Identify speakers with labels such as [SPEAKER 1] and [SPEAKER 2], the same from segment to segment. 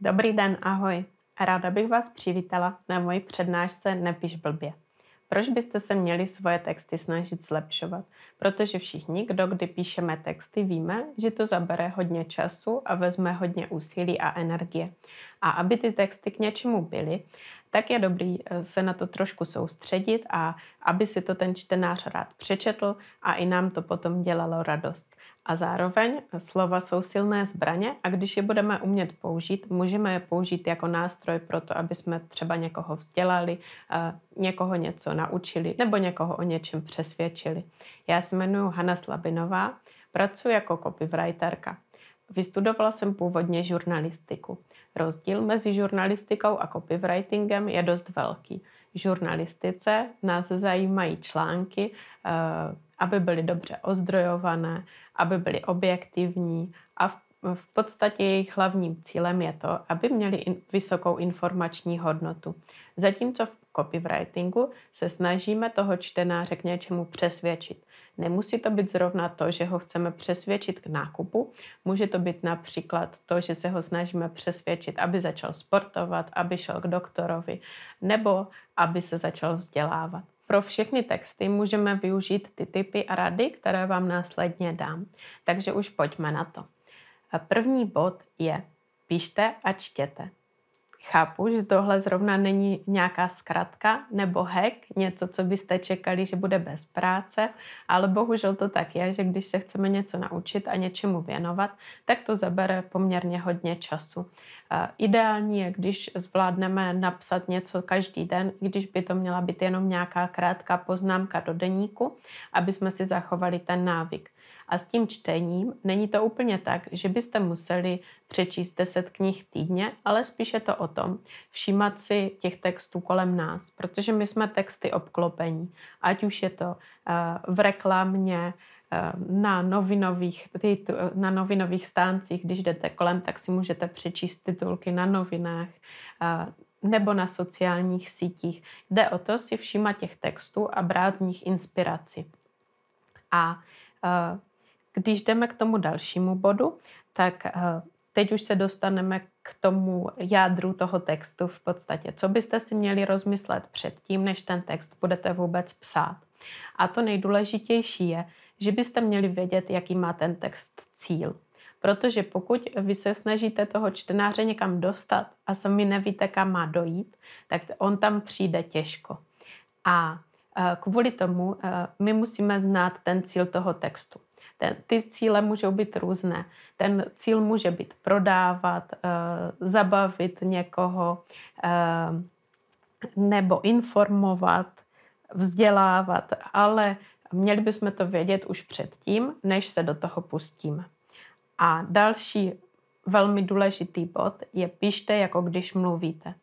[SPEAKER 1] Dobrý den, ahoj. Ráda bych vás přivítala na moji přednášce Nepiš blbě. Proč byste se měli svoje texty snažit zlepšovat? Protože všichni, kdo kdy píšeme texty, víme, že to zabere hodně času a vezme hodně úsilí a energie. A aby ty texty k něčemu byly, tak je dobrý eh, se na to trošku soustředit a aby si to ten čtenář rád přečetl a i nám to potom dělalo radost. A zároveň eh, slova jsou silné zbraně a když je budeme umět použít, můžeme je použít jako nástroj pro to, aby jsme třeba někoho vzdělali, eh, někoho něco naučili nebo někoho o něčem přesvědčili. Já se jmenuji Hanna Slabinová, pracuji jako copywriterka. Vystudovala jsem původně žurnalistiku. Rozdíl mezi žurnalistikou a copywritingem je dost velký. V žurnalistice nás zajímají články, eh, aby byly dobře ozdrojované, aby byly objektivní a v, v podstatě jejich hlavním cílem je to, aby měli in, vysokou informační hodnotu. Zatímco v copywritingu se snažíme toho čtenáře k něčemu přesvědčit. Nemusí to být zrovna to, že ho chceme přesvědčit k nákupu. Může to být například to, že se ho snažíme přesvědčit, aby začal sportovat, aby šel k doktorovi nebo aby se začal vzdělávat. Pro všechny texty můžeme využít ty typy a rady, které vám následně dám. Takže už pojďme na to. První bod je pište a čtěte. Chápu, že tohle zrovna není nějaká zkratka nebo hack, něco, co byste čekali, že bude bez práce, ale bohužel to tak je, že když se chceme něco naučit a něčemu věnovat, tak to zabere poměrně hodně času. Ideální je, když zvládneme napsat něco každý den, když by to měla být jenom nějaká krátká poznámka do deníku, aby jsme si zachovali ten návyk. A s tím čtením není to úplně tak, že byste museli přečíst 10 knih týdně, ale spíše to o tom všímat si těch textů kolem nás, protože my jsme texty obklopení. Ať už je to eh, v reklamě, eh, na novinových, eh, na novinových stáncích, když jdete kolem, tak si můžete přečíst titulky na novinách nebo na sociálních sítích. Jde o to si všímat těch textů a brát v nich inspiraci. A když jdeme k tomu dalšímu bodu, tak eh, teď už se dostaneme k tomu jádru toho textu v podstatě. Co byste si měli rozmyslet předtím, než ten text budete vůbec psát? A to nejdůležitější je, že byste měli vědět, jaký má ten text cíl. Protože pokud vy se snažíte toho čtenáře někam dostat a sami nevíte, kam má dojít, tak on tam přijde těžko. A eh, kvůli tomu eh, my musíme znát ten cíl toho textu. Ten, ty cíle můžou být různé. Ten cíl může být prodávat, eh, zabavit někoho, eh, nebo informovat, vzdělávat, ale měli bychom to vědět už předtím, než se do toho pustíme. A další velmi důležitý bod je pište jako když mluvíte.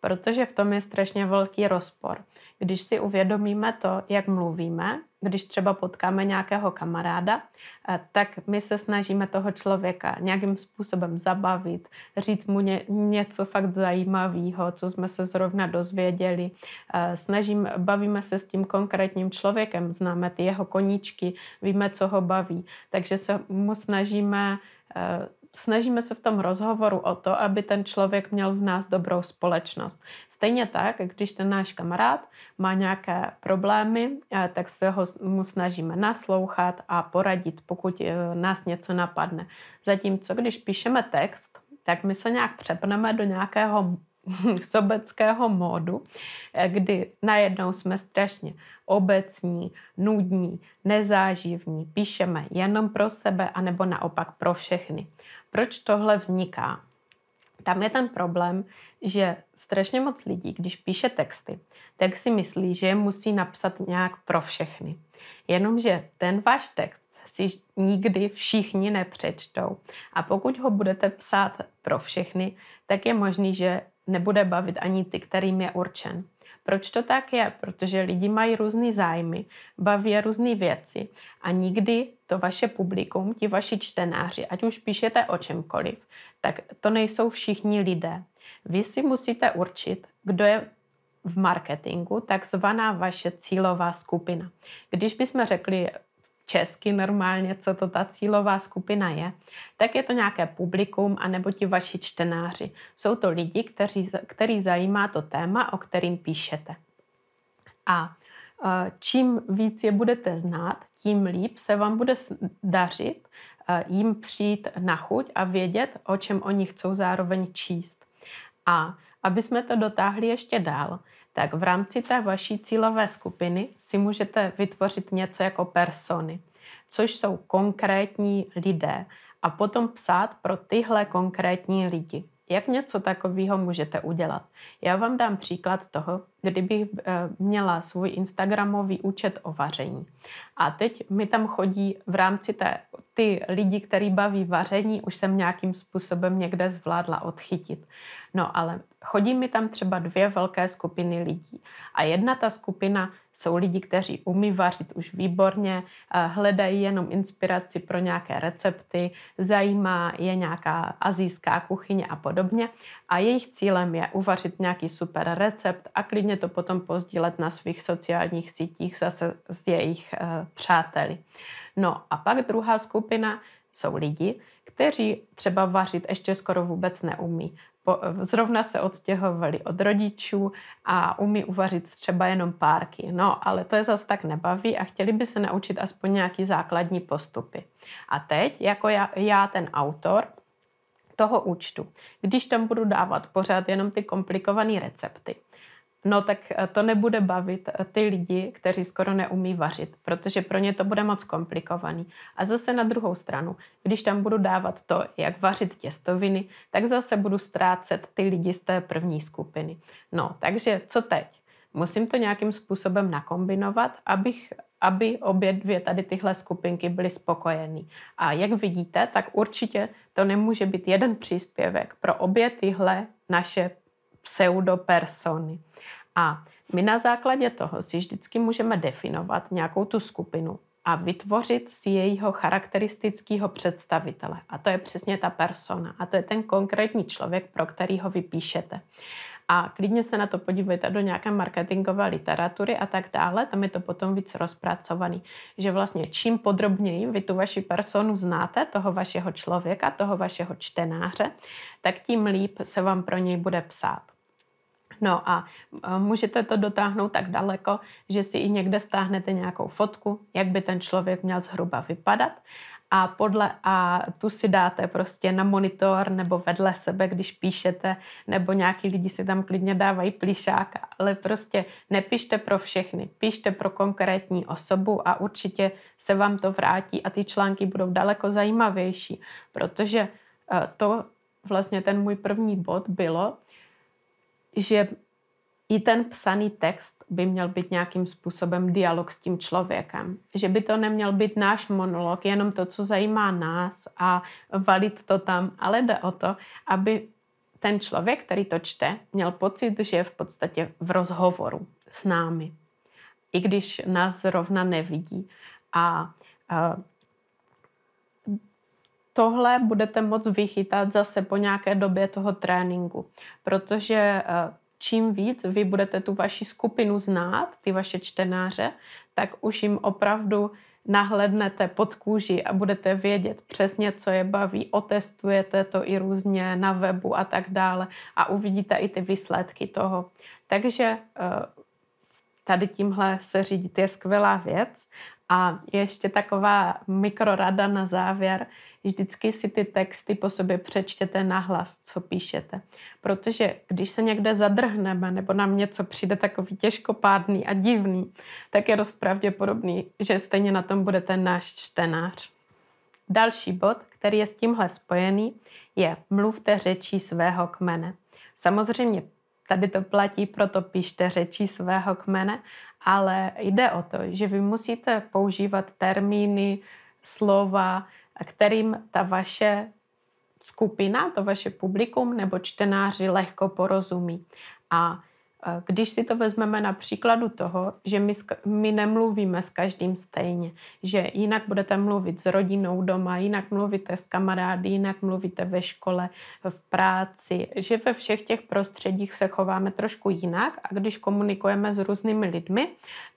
[SPEAKER 1] Protože v tom je strašně velký rozpor. Když si uvědomíme to, jak mluvíme, když třeba potkáme nějakého kamaráda, eh, tak my se snažíme toho člověka nějakým způsobem zabavit, říct mu ně, něco fakt zajímavého, co jsme se zrovna dozvěděli. Eh, snažím, bavíme se s tím konkrétním člověkem, známe ty jeho koníčky, víme, co ho baví, takže se mu snažíme eh, snažíme se v tom rozhovoru o to, aby ten člověk měl v nás dobrou společnost. Stejně tak, když ten náš kamarád má nějaké problémy, eh, tak se ho, mu snažíme naslouchat a poradit, pokud eh, nás něco napadne. Zatímco, když píšeme text, tak my se nějak přepneme do nějakého sobeckého módu, eh, kdy najednou jsme strašně obecní, nudní, nezáživní, píšeme jenom pro sebe anebo naopak pro všechny. Proč tohle vzniká? Tam je ten problém, že strašně moc lidí, když píše texty, tak si myslí, že je musí napsat nějak pro všechny. Jenomže ten váš text si nikdy všichni nepřečtou. A pokud ho budete psát pro všechny, tak je možný, že nebude bavit ani ty, kterým je určen. Proč to tak je? Protože lidi mají různé zájmy, baví různé věci a nikdy to vaše publikum, ti vaši čtenáři, ať už píšete o čemkoliv, tak to nejsou všichni lidé. Vy si musíte určit, kdo je v marketingu takzvaná vaše cílová skupina. Když bychom řekli česky normálně, co to ta cílová skupina je, tak je to nějaké publikum anebo ti vaši čtenáři. Jsou to lidi, kteří, který zajímá to téma, o kterým píšete. A Čím víc je budete znát, tím líp se vám bude dařit jim přijít na chuť a vědět, o čem oni chcou zároveň číst. A aby jsme to dotáhli ještě dál, tak v rámci té vaší cílové skupiny si můžete vytvořit něco jako persony, což jsou konkrétní lidé a potom psát pro tyhle konkrétní lidi. Jak něco takového můžete udělat? Já vám dám příklad toho, kdybych eh, měla svůj Instagramový účet o vaření. A teď mi tam chodí v rámci té, ty lidi, který baví vaření, už jsem nějakým způsobem někde zvládla odchytit. No ale chodí mi tam třeba dvě velké skupiny lidí. A jedna ta skupina jsou lidi, kteří umí vařit už výborně, eh, hledají jenom inspiraci pro nějaké recepty, zajímá je nějaká azijská kuchyně a podobně a jejich cílem je uvařit nějaký super recept a klidně to potom pozdílet na svých sociálních sítích zase s jejich e, přáteli. No a pak druhá skupina jsou lidi, kteří třeba vařit ještě skoro vůbec neumí. Po, zrovna se odstěhovali od rodičů a umí uvařit třeba jenom párky. No, ale to je zas tak nebaví a chtěli by se naučit aspoň nějaký základní postupy. A teď, jako já, já ten autor, toho účtu, když tam budu dávat pořád jenom ty komplikované recepty, no tak eh, to nebude bavit eh, ty lidi, kteří skoro neumí vařit, protože pro ně to bude moc komplikovaný. A zase na druhou stranu, když tam budu dávat to, jak vařit těstoviny, tak zase budu ztrácet ty lidi z té první skupiny. No, takže co teď? Musím to nějakým způsobem nakombinovat, abych aby obě dvě tady tyhle skupinky byly spokojený. A jak vidíte, tak určitě to nemůže být jeden příspěvek pro obě tyhle naše pseudopersony. A my na základě toho si vždycky můžeme definovat nějakou tu skupinu a vytvořit si jejího charakteristického představitele. A to je přesně ta persona. A to je ten konkrétní člověk, pro kterýho vypíšete. A klidně se na to podívejte do nějaké marketingové literatury a tak dále, tam je to potom víc rozpracovaný. Že vlastně čím podrobněji vy tu vaši personu znáte, toho vašeho člověka, toho vašeho čtenáře, tak tím líp se vám pro něj bude psát. No a e, můžete to dotáhnout tak daleko, že si i někde stáhnete nějakou fotku, jak by ten člověk měl zhruba vypadat a, podle, a tu si dáte prostě na monitor nebo vedle sebe, když píšete, nebo nějaký lidi si tam klidně dávají plišáka, ale prostě nepíšte pro všechny, píšte pro konkrétní osobu a určitě se vám to vrátí a ty články budou daleko zajímavější, protože eh, to vlastně ten můj první bod bylo, že i ten psaný text by měl být nějakým způsobem dialog s tím člověkem. Že by to neměl být náš monolog, jenom to, co zajímá nás a valit to tam, ale jde o to, aby ten člověk, který to čte, měl pocit, že je v podstatě v rozhovoru s námi, i když nás zrovna nevidí. A, a tohle budete moc vychytat zase po nějaké době toho tréninku, protože čím víc vy budete tu vaši skupinu znát, ty vaše čtenáře, tak už jim opravdu nahlednete pod kůži a budete vědět přesně, co je baví, otestujete to i různě na webu a tak dále a uvidíte i ty výsledky toho. Takže eh, tady tímhle se řídit je skvělá věc. A ještě taková mikrorada na závěr, vždycky si ty texty po sobě přečtěte nahlas, co píšete. Protože když se někde zadrhneme nebo nám něco přijde takový těžkopádný a divný, tak je dost pravděpodobný, že stejně na tom bude ten náš čtenář. Další bod, který je s tímhle spojený, je mluvte řečí svého kmene. Samozřejmě tady to platí, proto píšte řeči svého kmene, ale jde o to, že vy musíte používat termíny, slova, kterým ta vaše skupina, to vaše publikum nebo čtenáři lehko porozumí. A e, když si to vezmeme na příkladu toho, že my, my nemluvíme s každým stejně, že jinak budete mluvit s rodinou doma, jinak mluvíte s kamarády, jinak mluvíte ve škole, v práci, že ve všech těch prostředích se chováme trošku jinak a když komunikujeme s různými lidmi,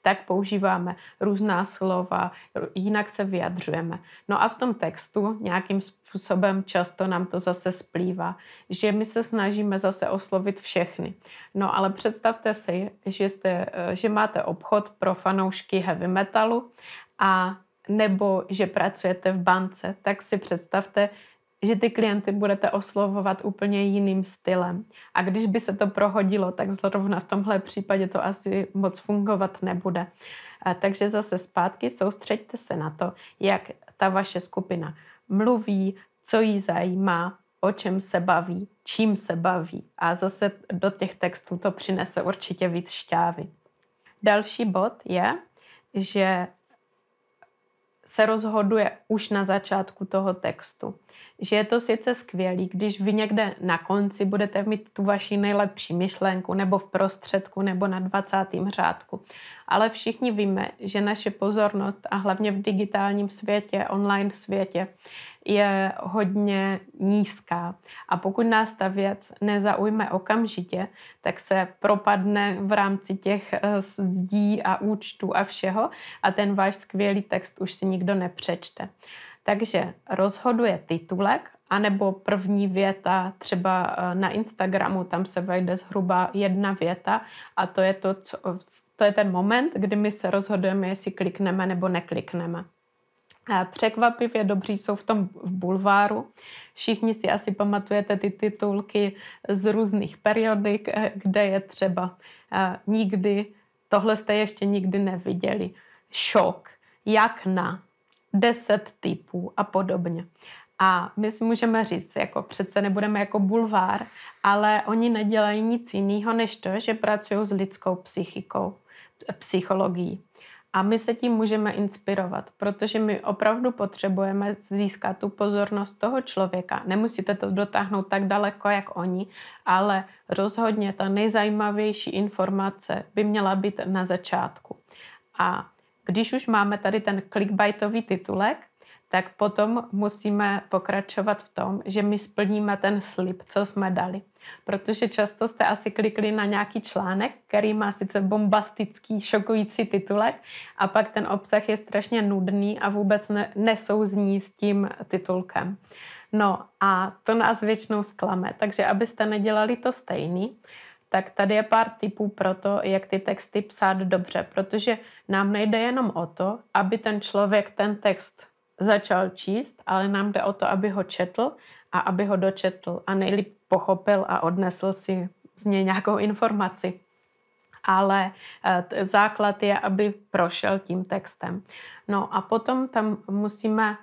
[SPEAKER 1] tak používáme různá slova, jinak se vyjadřujeme. No a v tom textu nějakým způsobem často nám to zase splývá, že my se snažíme zase oslovit všechny. No ale představte si, že, jste, e, že máte obchod pro fanoušky heavy metalu a nebo že pracujete v bance, tak si představte, že ty klienty budete oslovovat úplně jiným stylem. A když by se to prohodilo, tak zrovna v tomhle případě to asi moc fungovat nebude. Takže zase zpátky soustřeďte se na to, jak ta vaše skupina mluví, co jí zajímá, o čem se baví, čím se baví. A zase do těch textů to přinese určitě víc šťávy. Další bod je, že se rozhoduje už na začátku toho textu. Že je to sice skvělý, když vy někde na konci budete mít tu vaši nejlepší myšlenku, nebo v prostředku, nebo na 20. řádku. Ale všichni víme, že naše pozornost, a hlavně v digitálním světě, online světě, je hodně nízká. A pokud nás ta věc nezaujme okamžitě, tak se propadne v rámci těch eh, zdí a účtů a všeho a ten váš skvělý text už si nikdo nepřečte. Takže rozhoduje titulek anebo první věta třeba eh, na Instagramu, tam se vejde zhruba jedna věta a to je, to, co, to je ten moment, kdy my se rozhodujeme, jestli klikneme nebo neklikneme. Překvapivě dobří jsou v tom v bulváru. Všichni si asi pamatujete ty titulky z různých periodik, eh, kde je třeba eh, nikdy, tohle jste ještě nikdy neviděli, šok, jak na, deset typů a podobně. A my si můžeme říct, jako přece nebudeme jako bulvár, ale oni nedělají nic jiného, než to, že pracují s lidskou psychikou, eh, psychologií. A my se tím můžeme inspirovat, protože my opravdu potřebujeme získat tu pozornost toho člověka. Nemusíte to dotáhnout tak daleko, jak oni, ale rozhodně ta nejzajímavější informace by měla být na začátku. A když už máme tady ten clickbaitový titulek, tak potom musíme pokračovat v tom, že my splníme ten slib, co jsme dali. Protože často jste asi klikli na nějaký článek, který má sice bombastický, šokující titulek a pak ten obsah je strašně nudný a vůbec ne, nesouzní s tím titulkem. No a to nás většinou zklame. Takže abyste nedělali to stejný, tak tady je pár tipů pro to, jak ty texty psát dobře, protože nám nejde jenom o to, aby ten člověk ten text začal číst, ale nám jde o to, aby ho četl a aby ho dočetl a nejlíp pochopil a odnesl si z něj nějakou informaci. Ale eh, základ je, aby prošel tím textem. No a potom tam musíme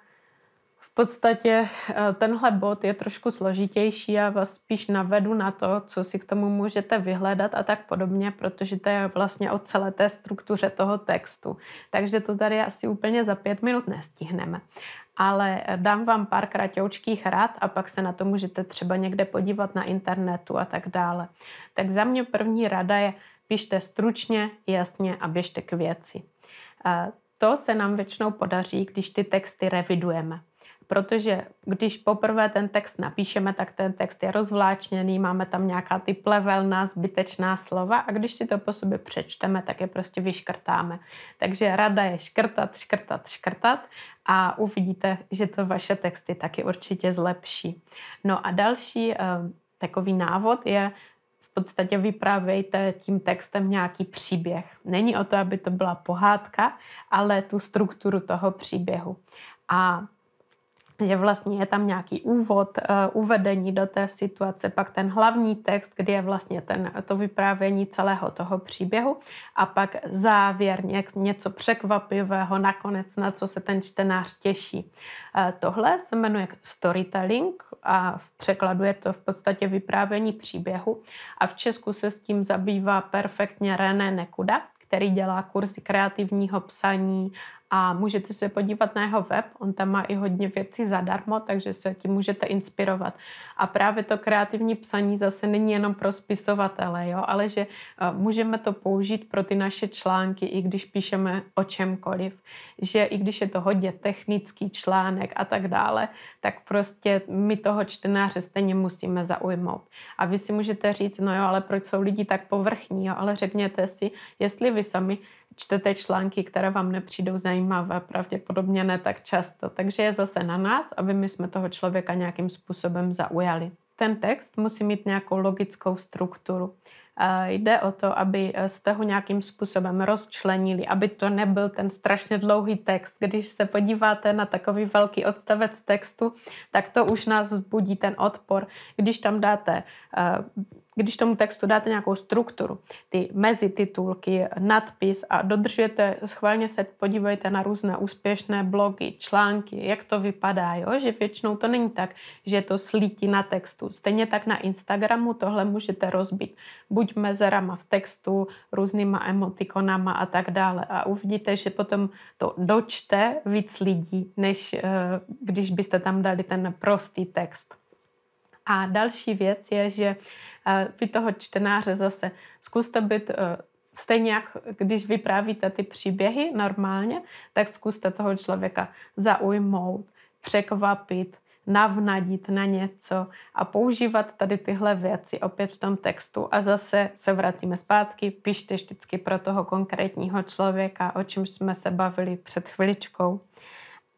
[SPEAKER 1] podstatě eh, tenhle bod je trošku složitější, a vás spíš navedu na to, co si k tomu můžete vyhledat a tak podobně, protože to je vlastně o celé té struktuře toho textu. Takže to tady asi úplně za pět minut nestihneme. Ale eh, dám vám pár kratoučkých rad a pak se na to můžete třeba někde podívat na internetu a tak dále. Tak za mě první rada je, pište stručně, jasně a běžte k věci. Eh, to se nám většinou podaří, když ty texty revidujeme protože když poprvé ten text napíšeme, tak ten text je rozvláčněný, máme tam nějaká ty plevelná, zbytečná slova a když si to po sobě přečteme, tak je prostě vyškrtáme. Takže rada je škrtat, škrtat, škrtat a uvidíte, že to vaše texty taky určitě zlepší. No a další eh, takový návod je v podstatě vyprávějte tím textem nějaký příběh. Není o to, aby to byla pohádka, ale tu strukturu toho příběhu. A že vlastně je tam nějaký úvod, uh, uvedení do té situace, pak ten hlavní text, kde je vlastně ten, to vyprávění celého toho příběhu a pak závěr, něk, něco překvapivého nakonec, na co se ten čtenář těší. Uh, tohle se jmenuje storytelling a v překladu je to v podstatě vyprávění příběhu a v Česku se s tím zabývá perfektně René Nekuda, který dělá kurzy kreativního psaní a můžete se podívat na jeho web, on tam má i hodně věcí zadarmo, takže se tím můžete inspirovat. A právě to kreativní psaní zase není jenom pro spisovatele, jo, ale že eh, můžeme to použít pro ty naše články, i když píšeme o čemkoliv. Že i když je to hodně technický článek a tak dále, tak prostě my toho čtenáře stejně musíme zaujmout. A vy si můžete říct, no jo, ale proč jsou lidi tak povrchní, jo, ale řekněte si, jestli vy sami čtete články, které vám nepřijdou zajímavé, pravděpodobně ne tak často. Takže je zase na nás, aby my jsme toho člověka nějakým způsobem zaujali. Ten text musí mít nějakou logickou strukturu. Jde o to, aby eh, jste ho nějakým způsobem rozčlenili, aby to nebyl ten strašně dlouhý text. Když se podíváte na takový velký odstavec textu, tak to už nás zbudí ten odpor. Když tam dáte eh, když tomu textu dáte nějakou strukturu, ty mezititulky, nadpis a dodržujete, schválně se podívejte na různé úspěšné blogy, články, jak to vypadá, jo? že většinou to není tak, že to slítí na textu. Stejně tak na Instagramu tohle můžete rozbít, buď mezerama v textu, různýma emotikonama a tak dále. A uvidíte, že potom to dočte víc lidí, než eh, když byste tam dali ten prostý text. A další věc je, že vy toho čtenáře zase zkuste být eh, stejně jak když vyprávíte ty příběhy normálně, tak zkuste toho člověka zaujmout, překvapit, navnadit na něco a používat tady tyhle věci opět v tom textu a zase se vracíme zpátky, pište vždycky pro toho konkrétního člověka, o čem jsme se bavili před chviličkou.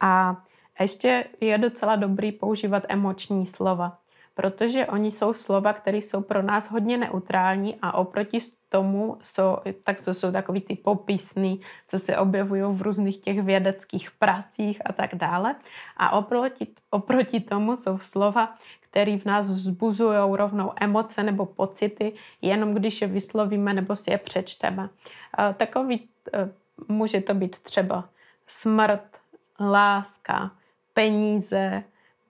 [SPEAKER 1] A ještě je docela dobrý používat emoční slova protože oni jsou slova, které jsou pro nás hodně neutrální a oproti tomu jsou, tak to jsou takový ty popisný, co se objevují v různých těch vědeckých pracích a tak dále. A oproti, oproti tomu jsou slova, které v nás vzbuzují rovnou emoce nebo pocity, jenom když je vyslovíme nebo si je přečteme. Takový e, může to být třeba smrt, láska, peníze,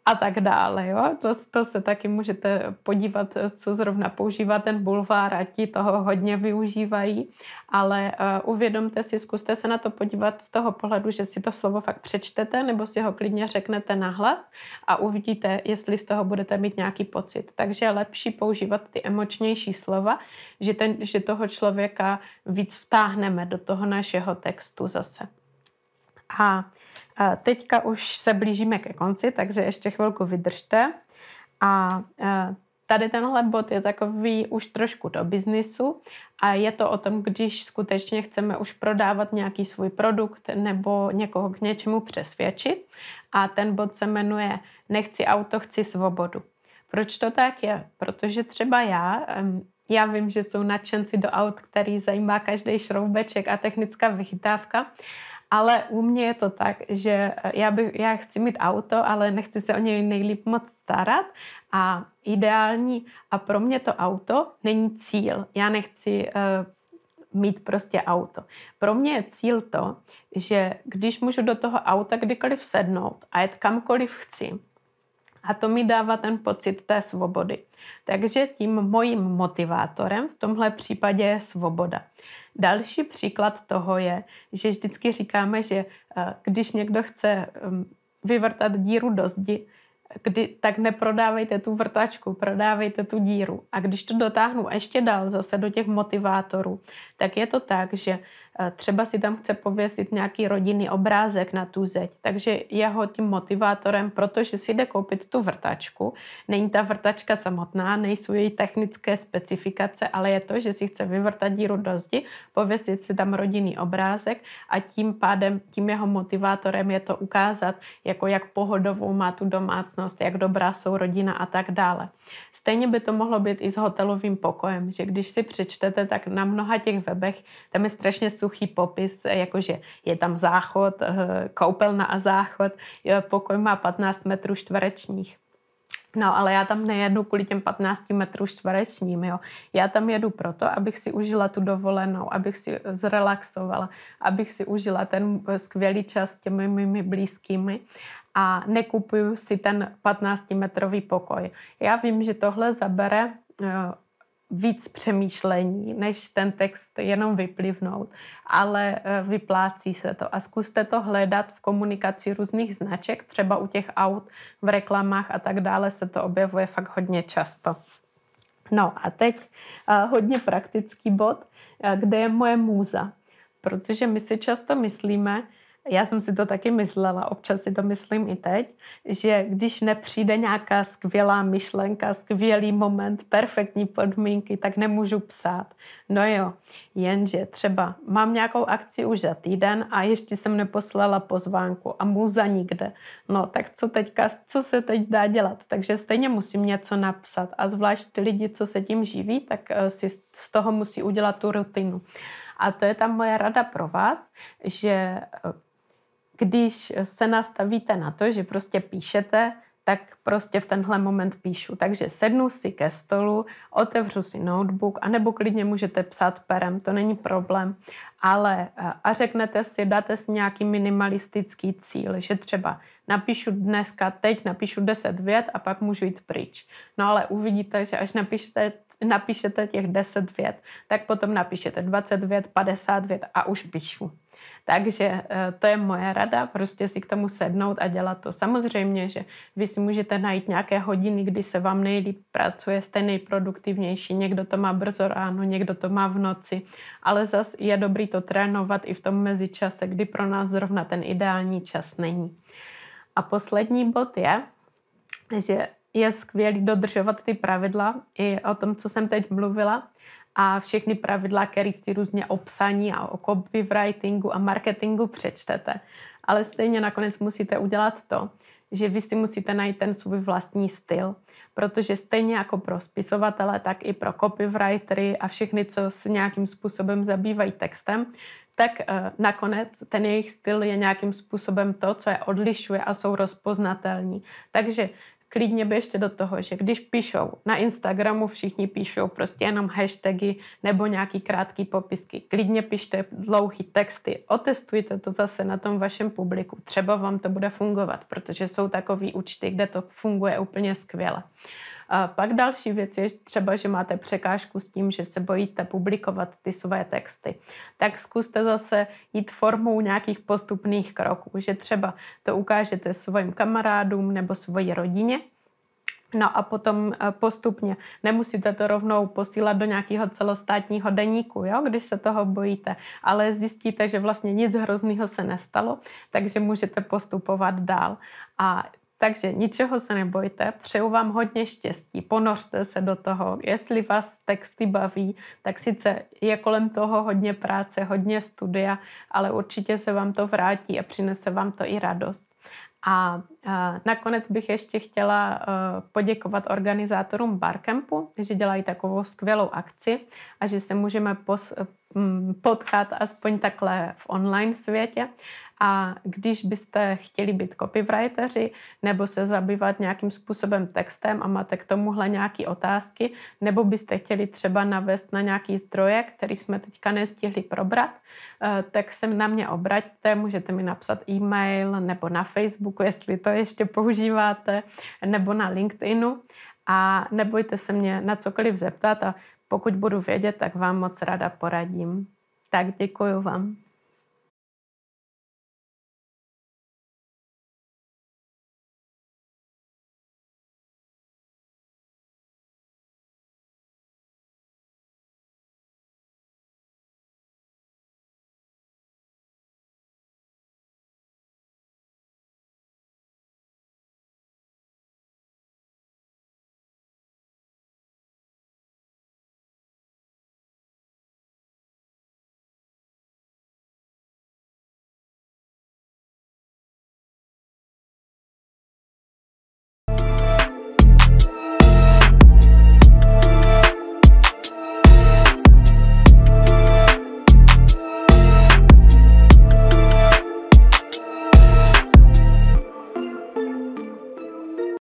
[SPEAKER 1] a tak dále. Jo? To, to se taky můžete podívat, co zrovna používá ten bulvár a ti toho hodně využívají, ale uh, uvědomte si, zkuste se na to podívat z toho pohledu, že si to slovo fakt přečtete nebo si ho klidně řeknete nahlas a uvidíte, jestli z toho budete mít nějaký pocit. Takže je lepší používat ty emočnější slova, že, ten, že toho člověka víc vtáhneme do toho našeho textu zase. A teďka už se blížíme ke konci, takže ještě chvilku vydržte. A e, tady tenhle bod je takový už trošku do biznisu a je to o tom, když skutečně chceme už prodávat nějaký svůj produkt nebo někoho k něčemu přesvědčit. A ten bod se jmenuje Nechci auto, chci svobodu. Proč to tak je? Protože třeba já, já vím, že jsou nadšenci do aut, který zajímá každý šroubeček a technická vychytávka, ale u mě je to tak, že eh, já, by, já chci mít auto, ale nechci se o něj nejlíp moc starat a ideální a pro mě to auto není cíl. Já nechci uh, mít prostě auto. Pro mě je cíl to, že když můžu do toho auta kdykoliv sednout a jet kamkoliv chci, a to mi dává ten pocit té svobody. Takže tím mojím motivátorem v tomhle případě je svoboda. Další příklad toho je, že vždycky říkáme, že eh, když někdo chce mm, vyvrtat díru do zdi, kdy, tak neprodávejte tu vrtačku, prodávejte tu díru. A když to dotáhnu ještě dál zase do těch motivátorů, tak je to tak, že Třeba si tam chce pověsit nějaký rodinný obrázek na tu zeď, takže je ho tím motivátorem, protože si jde koupit tu vrtačku. Není ta vrtačka samotná, nejsou její technické specifikace, ale je to, že si chce vyvrtat díru do zdi, pověsit si tam rodinný obrázek a tím pádem, tím jeho motivátorem je to ukázat, jako jak pohodovou má tu domácnost, jak dobrá jsou rodina a tak dále. Stejně by to mohlo být i s hotelovým pokojem, že když si přečtete, tak na mnoha těch webech tam je strašně suchý popis, jakože je tam záchod, eh, koupelna a záchod, pokoj má 15 metrů čtverečních. No, ale já tam nejedu kvůli těm 15 metrů čtverečním, jo. Já tam jedu proto, abych si užila tu dovolenou, abych si zrelaxovala, abych si užila ten eh, skvělý čas s těmi mými blízkými a nekupuju si ten 15-metrový pokoj. Já vím, že tohle zabere eh, víc přemýšlení, než ten text jenom vyplivnout, ale eh, vyplácí se to. A zkuste to hledat v komunikaci různých značek, třeba u těch aut, v reklamách a tak dále se to objevuje fakt hodně často. No a teď eh, hodně praktický bod, eh, kde je moje můza. Protože my si často myslíme, já jsem si to taky myslela, občas si to myslím i teď, že když nepřijde nějaká skvělá myšlenka, skvělý moment, perfektní podmínky, tak nemůžu psát. No jo, jenže třeba mám nějakou akci už za týden a ještě jsem neposlala pozvánku a muza nikde. No tak co teďka, co se teď dá dělat? Takže stejně musím něco napsat a zvlášť ty lidi, co se tím živí, tak eh, si z toho musí udělat tu rutinu. A to je tam moje rada pro vás, že eh, když se nastavíte na to, že prostě píšete, tak prostě v tenhle moment píšu. Takže sednu si ke stolu, otevřu si notebook, anebo klidně můžete psát perem, to není problém. Ale eh, a řeknete si, dáte si nějaký minimalistický cíl, že třeba napíšu dneska, teď napíšu 10 vět a pak můžu jít pryč. No ale uvidíte, že až napíšete napíšete těch 10 vět, tak potom napíšete 20 vět, 50 vět a už píšu. Takže eh, to je moje rada, prostě si k tomu sednout a dělat to. Samozřejmě, že vy si můžete najít nějaké hodiny, kdy se vám nejlíp pracuje, jste nejproduktivnější, někdo to má brzo ráno, někdo to má v noci, ale zas je dobrý to trénovat i v tom mezičase, kdy pro nás zrovna ten ideální čas není. A poslední bod je, že je skvělý dodržovat ty pravidla i o tom, co jsem teď mluvila, a všechny pravidla, které si různě obsaní a o copywritingu a marketingu přečtete. Ale stejně nakonec musíte udělat to, že vy si musíte najít ten svůj vlastní styl, protože stejně jako pro spisovatele, tak i pro copywritery a všechny, co se nějakým způsobem zabývají textem, tak eh, nakonec ten jejich styl je nějakým způsobem to, co je odlišuje a jsou rozpoznatelní. Takže klidně běžte do toho, že když píšou na Instagramu, všichni píšou prostě jenom hashtagy nebo nějaký krátký popisky. Klidně pište dlouhý texty, otestujte to zase na tom vašem publiku. Třeba vám to bude fungovat, protože jsou takový účty, kde to funguje úplně skvěle. A pak další věc je třeba, že máte překážku s tím, že se bojíte publikovat ty své texty. Tak zkuste zase jít formou nějakých postupných kroků, že třeba to ukážete svým kamarádům nebo svoji rodině, No a potom e, postupně. Nemusíte to rovnou posílat do nějakého celostátního deníku, jo, když se toho bojíte, ale zjistíte, že vlastně nic hroznýho se nestalo, takže můžete postupovat dál. A takže ničeho se nebojte, přeju vám hodně štěstí, ponořte se do toho. Jestli vás texty baví, tak sice je kolem toho hodně práce, hodně studia, ale určitě se vám to vrátí a přinese vám to i radost. A, a nakonec bych ještě chtěla a, e, poděkovat organizátorům Barcampu, že dělají takovou skvělou akci a že se můžeme pos, potkat aspoň takhle v online světě. A když byste chtěli být copywriteri nebo se zabývat nějakým způsobem textem a máte k tomuhle nějaké otázky, nebo byste chtěli třeba navést na nějaký zdroje, který jsme teďka nestihli probrat, eh, tak se na mě obraťte, můžete mi napsat e-mail nebo na Facebooku, jestli to ještě používáte, nebo na LinkedInu a nebojte se mě na cokoliv zeptat a pokud budu vědět, tak vám moc ráda poradím. Tak děkuji vám.